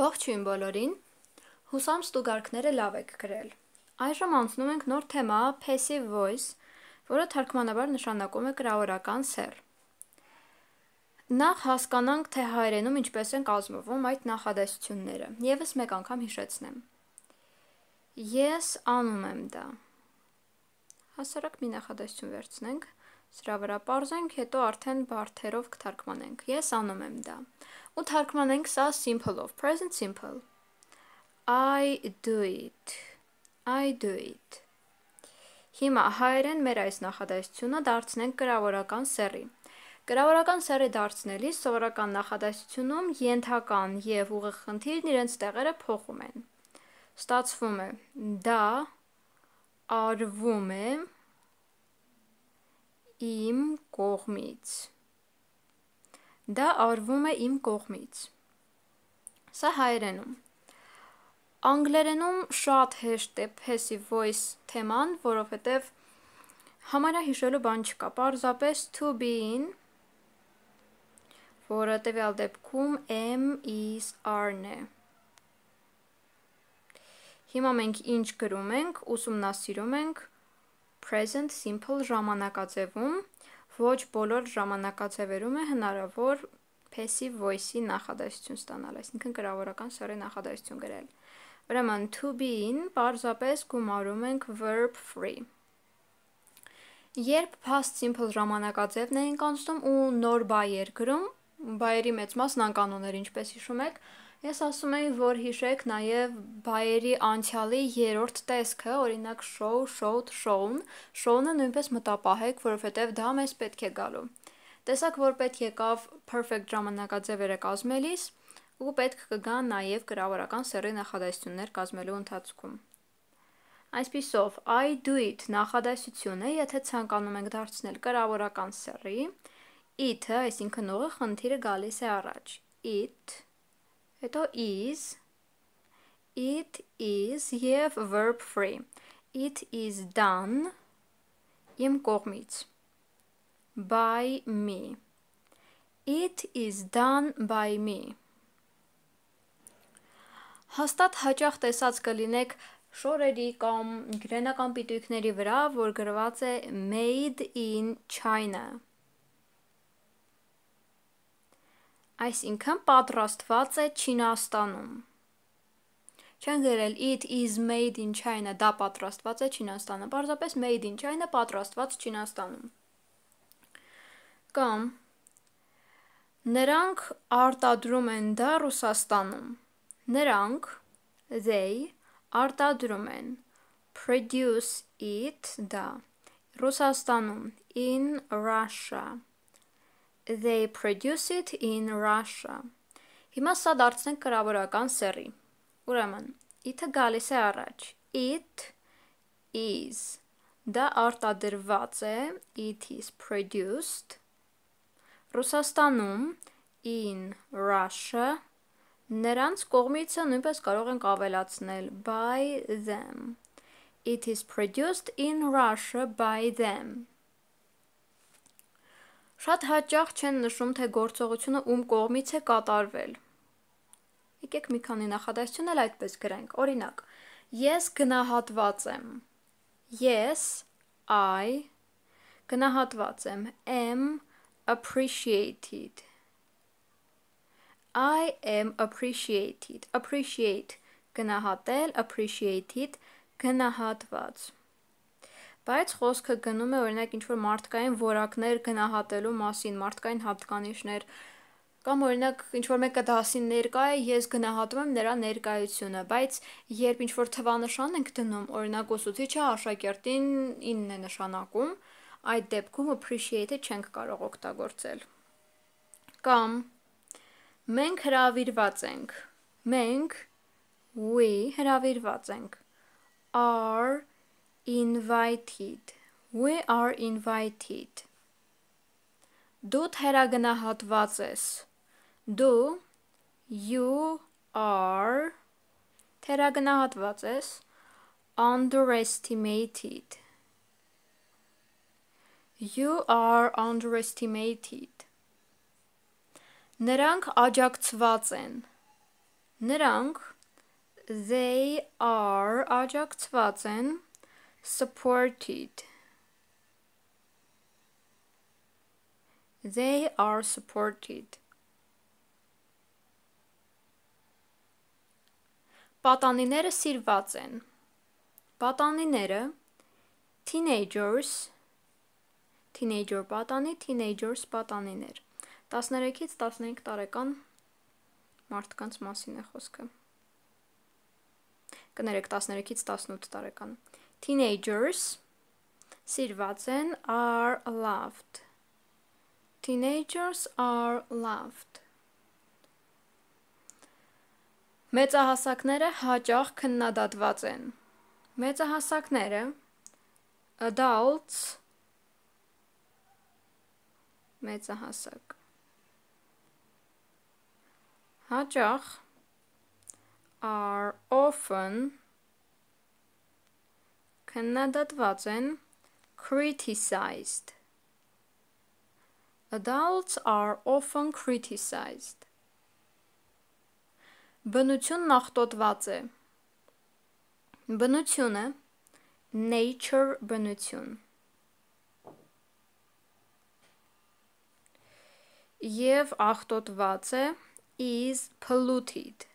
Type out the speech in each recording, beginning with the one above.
Ողջույն բոլորին։ Հուսամ ստուգարկները լավ եք գրել։ Այժմ անցնում ենք նոր թեմա passive voice, որը թարգմանաբար նշանակում է կրավորական սեռ։ Նախ հասկանանք, թե հայերենում ինչպես են կազմվում այդ նախադասությունները։ Եվս մեկ անգամ հիշեցնեմ։ Ես անում եմ դա։ Հասարակ մի նախադասություն վերցնենք։ Սրա վրա parzենք, հետո արդեն բարթերով կթարգմանենք։ Ես անում եմ դա։ Ու թարգմանենք սա simple-ով, present simple։ I do it։ I do it։ Հիմա հայերեն մեր այս նախադասությունը դարձնենք գրավորական սեռի։ Գրավորական սերը դարձնելիս սովորական նախադասությունում ենթական եւ ուղիղ խնդիրն իրենց տեղերը փոխում են։ Ստացվում է՝ դա արվում է իմ կողմից դա արվում է իմ կողմից սա հայերենում անգլերենում շատ հեշտ է passive voice թեման որովհետև համարահիշելու բան չկա պարզապես to be-ին որը տվյալ դեպքում am is are-ն է Հիմա մենք ինչ գրում ենք, ուսումնասիրում ենք present simple ժամանակաձևում ոչ բոլոր ժամանակաձևերում է հնարավոր passive voice-ի նախադասություն ստանալ, այսինքն գրավորական սեռի նախադասություն գրել։ Ուրեմն to be-ին պարզապես գումարում ենք verb free։ Երբ past simple ժամանակաձևն ենք անցնում ու նոր բայեր գրում, բայերի մեծ մասն անկանոն էր, ինչպես հիշում եք, Ես ասում եի, որ հիշեք նաև բայերի անցյալի երրորդ տեսքը, օրինակ show, showed, shown, shown-ը նույնպես մտապահեք, որովհետև դա մեզ պետք է գալու։ Տեսակ, որ պետք եկավ perfect ժամանակաձևերը կազմելիս, ու պետք կգան նաև գրավորական սեռի նախադասություններ կազմելու ընթացքում։ Այսպիսով, I do it նախադասությունը, եթե ցանկանում ենք դարձնել գրավորական սեռի, it-ը, այսինքն ուղի խնդիրը գալիս է առաջ։ It հետո is it is եւ verb free it is done իմ կողմից by me it is done by me հաստատ հաճախ տեսած կլինեք շորերի կամ գրենական պիտույքների վրա, որ գրված է made in China այսինքն պատրաստված է Չինաստանում։ Չեն գրել it is made in China, դա պատրաստված է Չինաստանը, պարզապես made in China պատրաստված Չինաստանում։ Կամ նրանք արտադրում են դա Ռուսաստանում։ Նրանք they արտադրում են produce it դա Ռուսաստանում in Russia They produce it in Russia։ Հիմա սա դարձնենք գրավորական սեռի։ Ուրեմն, it-ը գալիս է առաջ։ It is դա արտադրված է, it is produced Ռուսաստանում in Russia նրանց կողմից նույնպես կարող ենք ավելացնել by them it is produced in Russia by them Շատ հաճախ չեն նշում, թե գործողությունը ում կողմից է կատարվել։ Եկեք մի քանի նախադասություն էլ այդպես գրենք։ Օրինակ. Ես գնահատված եմ։ Ես I գնահատված եմ am appreciated I am appreciated appreciate գնահատել appreciated գնահատված Բայց խոսքը գնում է օրինակ ինչ որ մարդկային որակներ գնահատելու մասին, մարդկային հատկանիշներ կամ օրինակ ինչ որ մեկը դասին ներկա է, ես գնահատում եմ նրա ներկայությունը, բայց երբ ինչ որ թվանշան ենք դնում, օրինակ ուսուցիչը աշակերտին 9 է նշանակում, այդ դեպքում appreciate-ը չենք կարող օգտագործել։ Կամ մենք հravirված ենք։ Մենք we հravirված ենք are invited we are invited դու թերագնահատված ես դու you are թերագնահատված ես underestimated you are underestimated նրանք աջակցված են նրանք they are աջակցված են supported they are supported Պատանիները սիրված են Պատանիները teenagers teenager պատանի teenagers պատանիներ 13-ից 15 տարեկան մարդկանց մասին է խոսքը կներեք 13-ից 18 տարեկան Teenagers սիրված են are loved։ Teenagers are loved։ Մեծահասակները հաճախ քննադատված են։ Մեծահասակները adults մեծահասակ հաճախ are often քննադատված են criticized Adults are often criticized Բնությունն ախտոտված է Բնությունը nature բնություն Եվ ախտոտված է is polluted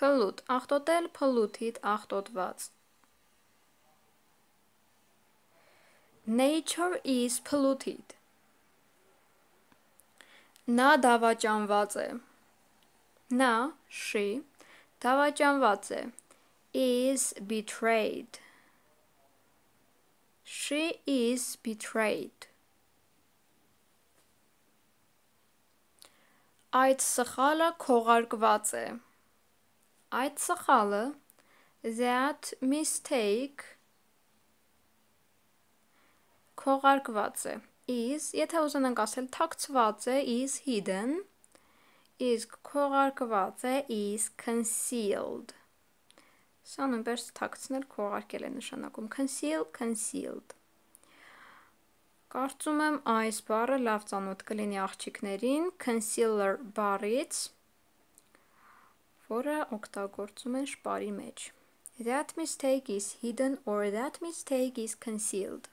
Փլուտ, ախտոտել, փլուտիտ, ախտոտված։ Nature is polluted. Նա դավաճանված է։ Նա, she, դավաճանված է։ is betrayed. She is betrayed. Այդ սխալը քողարկված է։ Այդ սխալը that mistake քողարկված է։ Is, եթե ուզենանք ասել թաքցված է, is hidden, իսկ քողարկված է is concealed։ Սա նույնպես թաքցնել քողարկել է նշանակում conceal, concealed։ Կարծում եմ այս բառը լավ ծանոթ կլինի աղջիկներին concealer բառից, որը օգտագործում են շպարի մեջ։ That mistake is hidden or that mistake is concealed։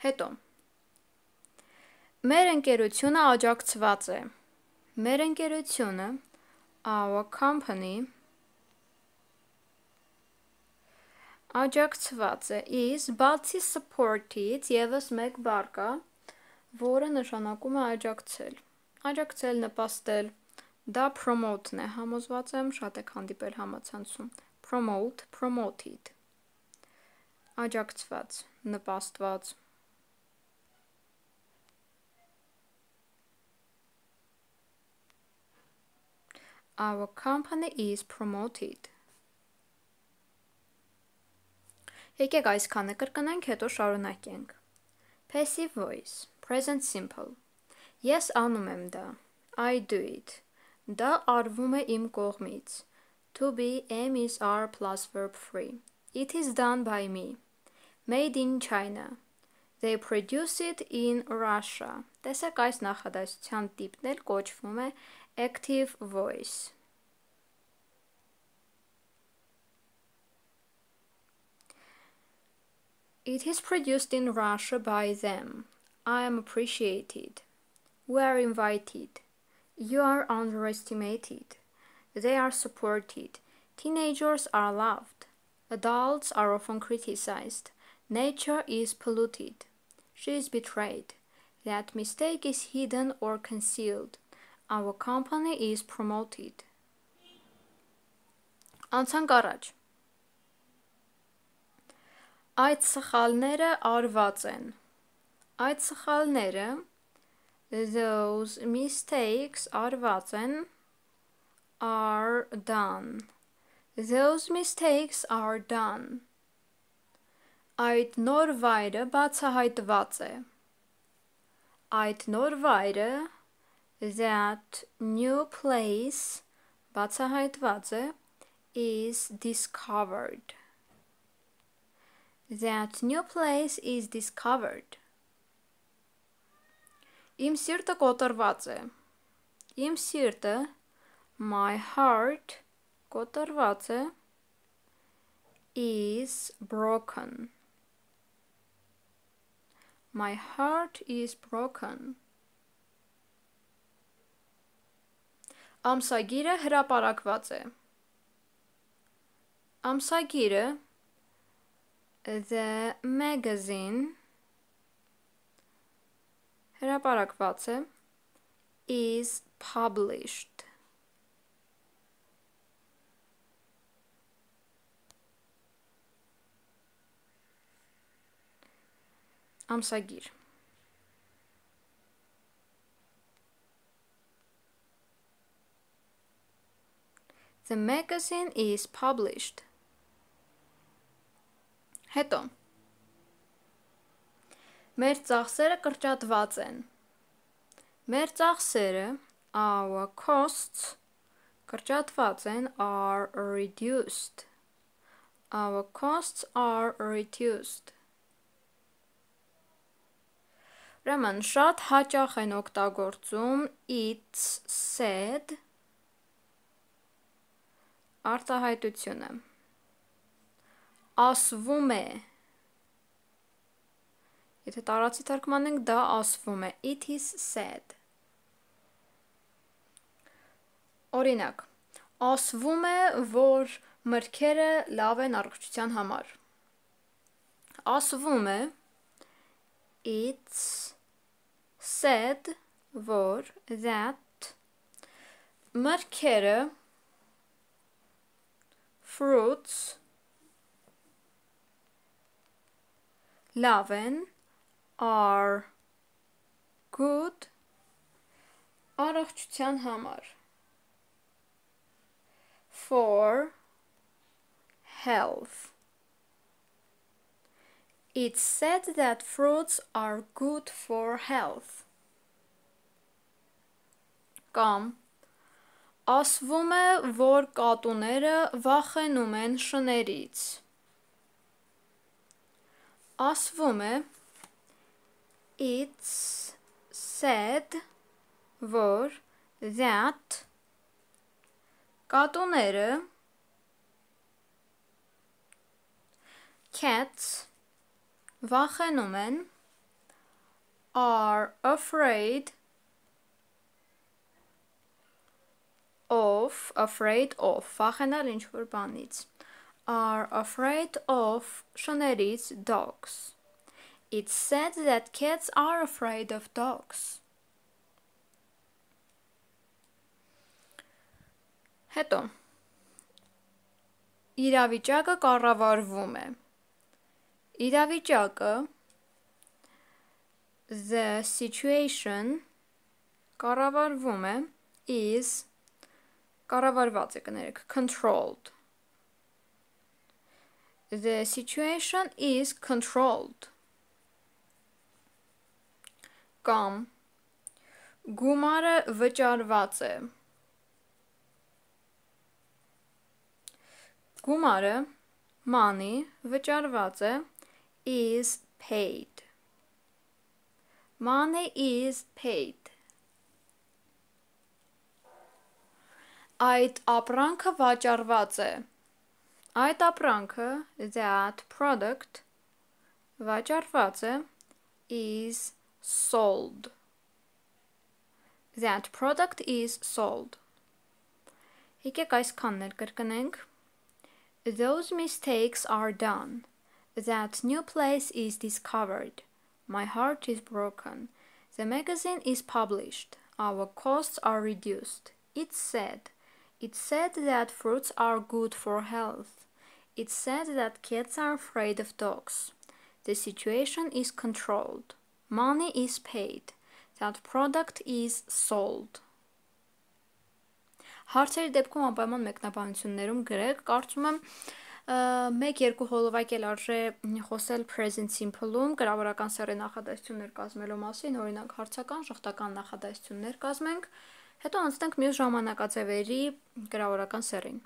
Հետո Մեր ընկերությունը աջակցված է։ Մեր ընկերությունը our company աջակցված է is բացի supported եւս մեկ բառ կա, որը նշանակում է աջակցել։ Աջակցել, նպաստել, Դա promote-ն է, համոզված եմ, շատ եք հանդիպել համացանցում։ Promote, promoted։ Աջակցված, նպաստված։ Our company is promoted. Եկեք այս քանը կրկնենք, հետո շարունակենք։ Passive voice, present simple. Ես անում եմ դա։ I do it. Դա արվում է իմ կողմից։ To be am is are plus verb free. It is done by me. Made in China. They produce it in Russia. Տեսեք այս նախադասության տիպն էլ կոչվում է active voice. It is produced in Russia by them. I am appreciated. We are invited. You are underestimated. They are supported. Teenagers are loved. Adults are often criticized. Nature is polluted. She is betrayed. That mistake is hidden or concealed. Our company is promoted. Անցանք առաջ։ Այդ սխալները արված են։ Այդ սխալները those mistakes արված են are done. Those mistakes are done. Այդ նոր վայրը բացահայտված է։ Այդ նոր վայրը that new place Batsahaitwadze is discovered. That new place is discovered. Im սիրտը կոտրված im Իմ my heart կոտրված is broken. My heart is broken. Ամսագիրը հրապարակված է։ Ամսագիրը The magazine հրապարակված է is published ամսագիր The magazine is published. Հետո Մեր ծախսերը կրճատված են։ Մեր ծախսերը our costs կրճատված են are reduced. Our costs are reduced. Ուրեմն շատ հաճախ են օգտագործում it's said արտահայտությունը ասվում է Եթե տարածի թարգմանենք, դա ասվում է it is said Օրինակ ասվում է, որ մրգերը լավ են առողջության համար ասվում է it's said որ that մրգերը fruits, leaven are good առողջության համար for health It's said that fruits are good for health. Կամ Ասվում է, որ կատուները վախենում են շներից։ Ասվում է It's said որ that կատուները cats վախենում են are afraid of afraid of վախենալ ինչ որ բանից are afraid of շներից dogs It's said that cats are afraid of dogs Հետո Իրավիճակը կառավարվում է Իրավիճակը the situation կառավարվում է is կառավարված է կներեք controlled The situation is controlled կամ գումարը վճարված է Գումարը money վճարված է is paid Money is paid Այդ ապրանքը վաճառված է։ Այդ ապրանքը, that product վաճառված է is sold։ That product is sold։ Եկեք այսքանն էլ կրկնենք։ Those mistakes are done. That new place is discovered. My heart is broken. The magazine is published. Our costs are reduced. It's sad. It said that fruits are good for health. It said that cats are afraid of dogs. The situation is controlled. Money is paid. That product is sold. Հարցերի դեպքում անպայման մեկնաբանություններում գրեք, կարծում եմ 1-2 հոլովակ էլ արժե խոսել present simple-ում գրավորական սեռի նախադասություններ կազմելու մասին, օրինակ հարցական, շղթական նախադասություններ կազմենք, Հետո անցնենք մյուս ժամանակաձևերի գրավորական սերին։